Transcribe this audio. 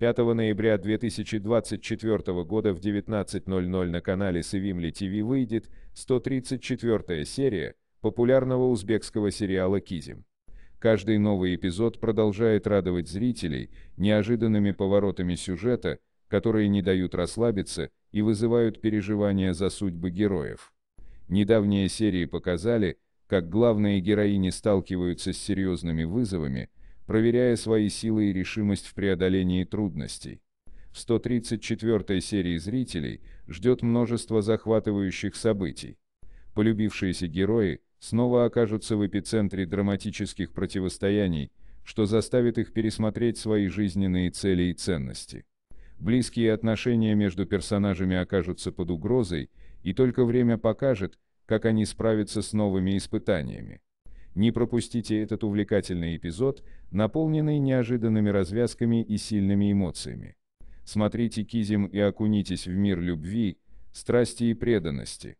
5 ноября 2024 года в 19.00 на канале Севимли ТВ выйдет 134 серия популярного узбекского сериала «Кизим». Каждый новый эпизод продолжает радовать зрителей неожиданными поворотами сюжета, которые не дают расслабиться и вызывают переживания за судьбы героев. Недавние серии показали, как главные героини сталкиваются с серьезными вызовами – проверяя свои силы и решимость в преодолении трудностей. В 134 серии зрителей ждет множество захватывающих событий. Полюбившиеся герои снова окажутся в эпицентре драматических противостояний, что заставит их пересмотреть свои жизненные цели и ценности. Близкие отношения между персонажами окажутся под угрозой, и только время покажет, как они справятся с новыми испытаниями. Не пропустите этот увлекательный эпизод, наполненный неожиданными развязками и сильными эмоциями. Смотрите Кизим и окунитесь в мир любви, страсти и преданности.